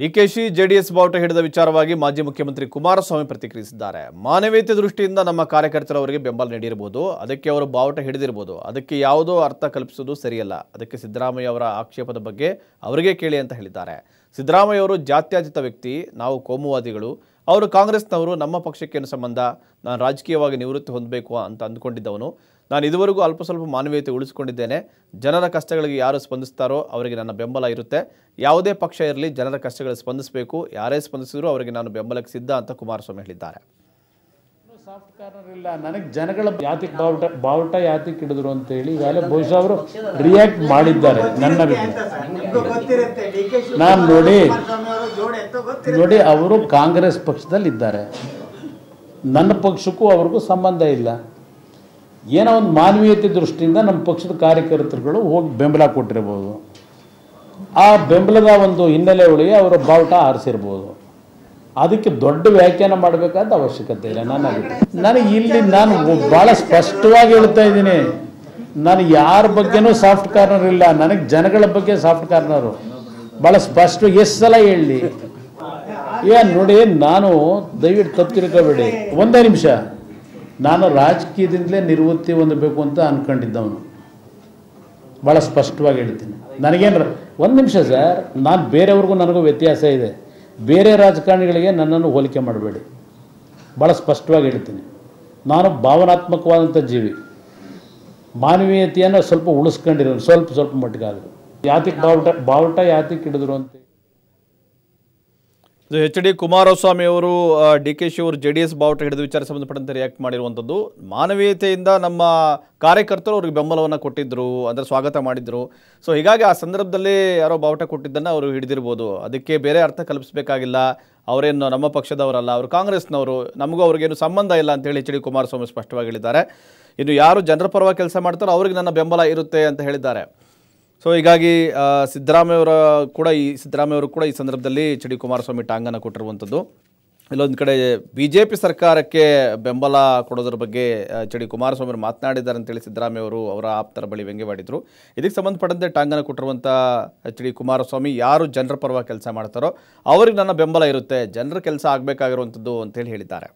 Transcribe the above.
DKShi JDS ಬಾವುಟ ಹಿಡಿದ ವಿಚಾರವಾಗಿ ಮಾಜಿ ಮುಖ್ಯಮಂತ್ರಿ ಕುಮಾರಸ್ವಾಮಿ ಪ್ರತಿಕ್ರಿಯಿಸಿದ್ದಾರೆ ಮಾನವೀಯತೆ ದೃಷ್ಟಿಯಿಂದ ನಮ್ಮ ಕಾರ್ಯಕರ್ತರವರಿಗೆ ಬೆಂಬಲ ನೀಡಿರಬಹುದು ಅದಕ್ಕೆ ಅವರು ಬಾವುಟ ಹಿಡಿದಿರಬಹುದು ಅದಕ್ಕೆ ಯಾವುದೋ ಅರ್ಥ ಕಲ್ಪಿಸುವುದು ಸರಿಯಲ್ಲ ಅದಕ್ಕೆ ಸಿದ್ದರಾಮಯ್ಯ ಅವರ ಆಕ್ಷೇಪದ ಬಗ್ಗೆ ಅವರಿಗೆ ಕೇಳಿ ಅಂತ ಹೇಳಿದ್ದಾರೆ ಸಿದ್ದರಾಮಯ್ಯ ಅವರು ಜಾತ್ಯಾತೀತ ವ್ಯಕ್ತಿ ನಾವು ಕೋಮುವಾದಿಗಳು ಅವರು ಕಾಂಗ್ರೆಸ್ನವರು ನಮ್ಮ ಪಕ್ಷಕ್ಕೇನು ಸಂಬಂಧ ನಾನು ರಾಜಕೀಯವಾಗಿ ನಿವೃತ್ತಿ ಹೊಂದಬೇಕು ಅಂತ ಅಂದ್ಕೊಂಡಿದ್ದವನು ನಾನು ಇದುವರೆಗೂ ಅಲ್ಪ ಸ್ವಲ್ಪ ಮಾನವೀಯತೆ ಉಳಿಸಿಕೊಂಡಿದ್ದೇನೆ ಜನರ ಕಷ್ಟಗಳಿಗೆ ಯಾರು ಸ್ಪಂದಿಸ್ತಾರೋ ಅವರಿಗೆ ನನ್ನ ಬೆಂಬಲ ಇರುತ್ತೆ ಯಾವುದೇ ಪಕ್ಷ ಇರಲಿ ಜನರ ಕಷ್ಟಗಳಿಗೆ ಸ್ಪಂದಿಸಬೇಕು ಯಾರೇ ಸ್ಪಂದಿಸಿದ್ರು ಅವರಿಗೆ ನಾನು ಬೆಂಬಲಕ್ಕೆ ಸಿದ್ಧ ಅಂತ ಕುಮಾರಸ್ವಾಮಿ ಹೇಳಿದ್ದಾರೆ ಸಾಫ್ಟ್ ಕಾರ್ನರ್ ಇಲ್ಲ ನನಗೆ ಜನಗಳ ಜಾತಿ ಬಾವುಟ ಬಾವುಟ ಯಾತಿಕ್ ಹಿಡಿದ್ರು ಅಂತ ಹೇಳಿ ಈಗಾಗಲೇ ಬಹುಶಃ ಅವರು ರಿಯಾಕ್ಟ್ ಮಾಡಿದ್ದಾರೆ ನನ್ನ ನಾನು ನೋಡಿ ನೋಡಿ ಅವರು ಕಾಂಗ್ರೆಸ್ ಪಕ್ಷದಲ್ಲಿ ಇದ್ದಾರೆ ನನ್ನ ಪಕ್ಷಕ್ಕೂ ಅವ್ರಿಗೂ ಸಂಬಂಧ ಇಲ್ಲ ಏನೋ ಒಂದು ಮಾನವೀಯತೆ ದೃಷ್ಟಿಯಿಂದ ನಮ್ಮ ಪಕ್ಷದ ಕಾರ್ಯಕರ್ತರುಗಳು ಹೋಗಿ ಬೆಂಬಲ ಕೊಟ್ಟಿರ್ಬೋದು ಆ ಬೆಂಬಲದ ಒಂದು ಹಿನ್ನೆಲೆ ಒಳಗೆ ಅವರ ಬಾವುಟ ಆರಿಸಿರ್ಬೋದು ಅದಕ್ಕೆ ದೊಡ್ಡ ವ್ಯಾಖ್ಯಾನ ಮಾಡಬೇಕಾದ ಅವಶ್ಯಕತೆ ಇಲ್ಲ ನನಗೆ ನನಗೆ ಇಲ್ಲಿ ನಾನು ಭಾಳ ಸ್ಪಷ್ಟವಾಗಿ ಹೇಳ್ತಾ ಇದ್ದೀನಿ ನಾನು ಯಾರ ಬಗ್ಗೆನೂ ಸಾಫ್ಟ್ ಕಾರ್ನರ್ ಇಲ್ಲ ನನಗೆ ಜನಗಳ ಬಗ್ಗೆ ಸಾಫ್ಟ್ ಕಾರ್ನರು ಭಾಳ ಸ್ಪಷ್ಟ ಎಷ್ಟು ಸಲ ಹೇಳಿ ಏ ನೋಡಿ ನಾನು ದಯವಿಟ್ಟು ತಪ್ಪು ತಿಳ್ಕೊಬೇಡಿ ಒಂದೇ ನಿಮಿಷ ನಾನು ರಾಜಕೀಯದಿಂದಲೇ ನಿವೃತ್ತಿ ಹೊಂದಬೇಕು ಅಂತ ಅಂದ್ಕೊಂಡಿದ್ದವನು ಭಾಳ ಸ್ಪಷ್ಟವಾಗಿ ಹೇಳ್ತೀನಿ ನನಗೇನು ಒಂದು ನಿಮಿಷ ಸರ್ ನಾನು ಬೇರೆಯವ್ರಿಗೂ ನನಗೂ ವ್ಯತ್ಯಾಸ ಇದೆ ಬೇರೆ ರಾಜಕಾರಣಿಗಳಿಗೆ ನನ್ನನ್ನು ಹೋಲಿಕೆ ಮಾಡಬೇಡಿ ಭಾಳ ಸ್ಪಷ್ಟವಾಗಿ ಹೇಳ್ತೀನಿ ನಾನು ಭಾವನಾತ್ಮಕವಾದಂಥ ಜೀವಿ ಮಾನವೀಯತೆಯನ್ನು ಸ್ವಲ್ಪ ಉಳಿಸ್ಕೊಂಡಿರೋನು ಸ್ವಲ್ಪ ಸ್ವಲ್ಪ ಮಟ್ಟಿಗಾದರು ಯಾತಿಗೆ ಬಾವುಟ ಬಾವುಟ ಯಾತಿಗೆ ಹಿಡಿದ್ರು ಅಂತ ಎಚ್ ಡಿ ಕುಮಾರಸ್ವಾಮಿ ಅವರು ಡಿ ಕೆ ಅವರು ಜೆ ಡಿ ಎಸ್ ಬಾವುಟ ಹಿಡಿದ ವಿಚಾರ ಸಂಬಂಧಪಟ್ಟಂತೆ ರಿಯಾಕ್ಟ್ ಮಾಡಿರುವಂಥದ್ದು ಮಾನವೀಯತೆಯಿಂದ ನಮ್ಮ ಕಾರ್ಯಕರ್ತರು ಅವ್ರಿಗೆ ಬೆಂಬಲವನ್ನು ಕೊಟ್ಟಿದ್ದರು ಅಂದರೆ ಸ್ವಾಗತ ಮಾಡಿದರು ಸೊ ಹೀಗಾಗಿ ಆ ಸಂದರ್ಭದಲ್ಲಿ ಯಾರೋ ಬಾವುಟ ಕೊಟ್ಟಿದ್ದನ್ನು ಅವರು ಹಿಡಿದಿರ್ಬೋದು ಅದಕ್ಕೆ ಬೇರೆ ಅರ್ಥ ಕಲ್ಪಿಸಬೇಕಾಗಿಲ್ಲ ಅವರೇನು ನಮ್ಮ ಪಕ್ಷದವರಲ್ಲ ಅವರು ಕಾಂಗ್ರೆಸ್ನವರು ನಮಗೂ ಅವ್ರಿಗೇನು ಸಂಬಂಧ ಇಲ್ಲ ಅಂತೇಳಿ ಎಚ್ ಡಿ ಕುಮಾರಸ್ವಾಮಿ ಸ್ಪಷ್ಟವಾಗಿ ಹೇಳಿದ್ದಾರೆ ಇನ್ನು ಯಾರು ಜನರ ಪರವಾಗಿ ಕೆಲಸ ಮಾಡ್ತಾರೋ ಅವ್ರಿಗೆ ನನ್ನ ಬೆಂಬಲ ಇರುತ್ತೆ ಅಂತ ಹೇಳಿದ್ದಾರೆ ಸೊ ಹೀಗಾಗಿ ಸಿದ್ದರಾಮಯ್ಯವರ ಕೂಡ ಈ ಸಿದ್ದರಾಮಯ್ಯವರು ಕೂಡ ಈ ಸಂದರ್ಭದಲ್ಲಿ ಎಚ್ ಡಿ ಕುಮಾರಸ್ವಾಮಿ ಟಾಂಗನ್ನು ಕೊಟ್ಟಿರುವಂಥದ್ದು ಇಲ್ಲೊಂದು ಕಡೆ ಬಿ ಜೆ ಪಿ ಸರ್ಕಾರಕ್ಕೆ ಬೆಂಬಲ ಕೊಡೋದ್ರ ಬಗ್ಗೆ ಎಚ್ ಡಿ ಕುಮಾರಸ್ವಾಮಿ ಅವರು ಮಾತನಾಡಿದ್ದಾರೆ ಅಂತೇಳಿ ಸಿದ್ದರಾಮಯ್ಯವರು ಅವರ ಆಪ್ತರ ಬಳಿ ವ್ಯಂಗ್ಯವಾಡಿದರು ಇದಕ್ಕೆ ಸಂಬಂಧಪಟ್ಟಂತೆ ಟಾಂಗನ ಕೊಟ್ಟಿರುವಂಥ ಎಚ್ ಡಿ ಕುಮಾರಸ್ವಾಮಿ ಯಾರು ಜನರ ಪರವಾಗಿ ಕೆಲಸ ಮಾಡ್ತಾರೋ ಅವ್ರಿಗೆ ನನ್ನ ಬೆಂಬಲ ಇರುತ್ತೆ ಜನರ ಕೆಲಸ ಆಗಬೇಕಾಗಿರುವಂಥದ್ದು ಅಂತೇಳಿ ಹೇಳಿದ್ದಾರೆ